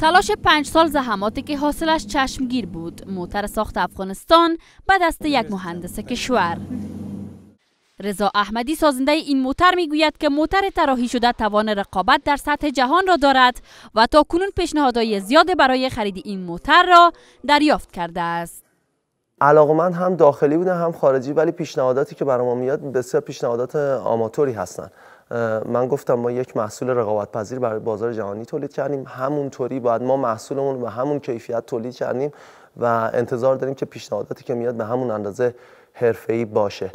تلاش پنج سال زحماتی که حاصلش چشمگیر بود موتر ساخت افغانستان به دست یک مهندس کشور رضا احمدی سازنده این موتر میگوید که موتر طراحی شده توان رقابت در سطح جهان را دارد و تا کنون پیشنهادهای زیاد برای خرید این موتر را دریافت کرده است علاقه من هم داخلی بودن هم خارجی ولی پیشنهاداتی که ما میاد بسیار پیشنهادات آماتوری هستن من گفتم ما یک محصول رقابت پذیر برای بازار جهانی تولید کردیم همونطوری باید ما محصولمون به همون کیفیت تولید کردیم و انتظار داریم که پیشنهاداتی که میاد به همون اندازه حرفه‌ای باشه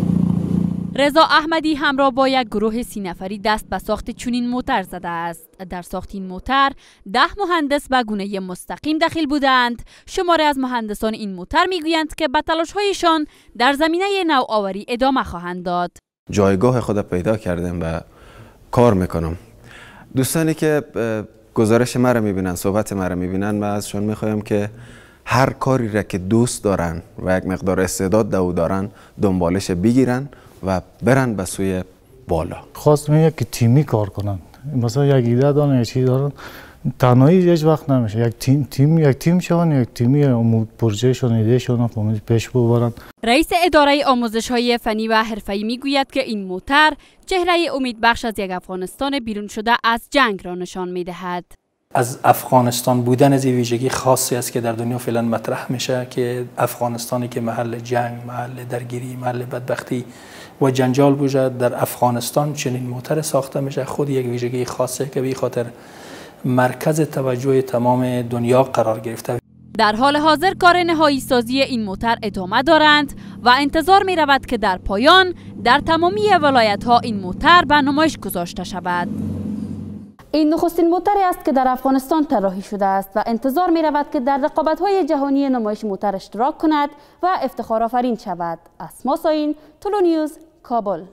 رضا احمدی همراه با یک گروه سی نفری دست به ساخت چنین موتر زده است در ساخت این موتر ده مهندس به گونه مستقیم دخیل بودند شماره از مهندسان این موتر میگویند که به هایشان در زمینه نوآوری ادامه خواهند داد جایگاه خود پیدا کردم و کار میکنم دوستانی که گزارش مرا میبینن صحبت مرا میبینن من ازشان میخوایم که هر کاری را که دوست دارن و یک مقدار استعداد دو دارن دنبالش بگیرن و برن به سوی بالا خواستم که تیمی کار کنن مثلا یک ایده دارن دارن تنهایی هیچ وقت نمیشه یک تیم تیم یک تیم شون یک تیمی امور پروژه شون ایده شون پیش ببرن رئیس اداره آموزش های فنی و حرفه‌ای میگوید که این موتر چهره امید بخش از یک افغانستان بیرون شده از جنگ را نشان میدهد از افغانستان بودن از ویژگی خاصی است که در دنیا فعلا مطرح میشه که افغانستانی که محل جنگ، محل درگیری، محل بدبختی و جنجال بوده در افغانستان چنین موتر ساخته میشه خود یک ویژگی خاصی که به خاطر مرکز توجه تمام دنیا قرار گرفته در حال حاضر کار نهایی سازی این موتر ادامه دارند و انتظار می رود که در پایان در تمامی ولایت ها این موتر به نمایش گذاشته شود. این نخستین موتر است که در افغانستان طراحی شده است و انتظار می رود که در رقابت های جهانی نمایش موتر اشتراک کند و افتخار آفرین شود. اسما ساین، تولو نیوز، کابل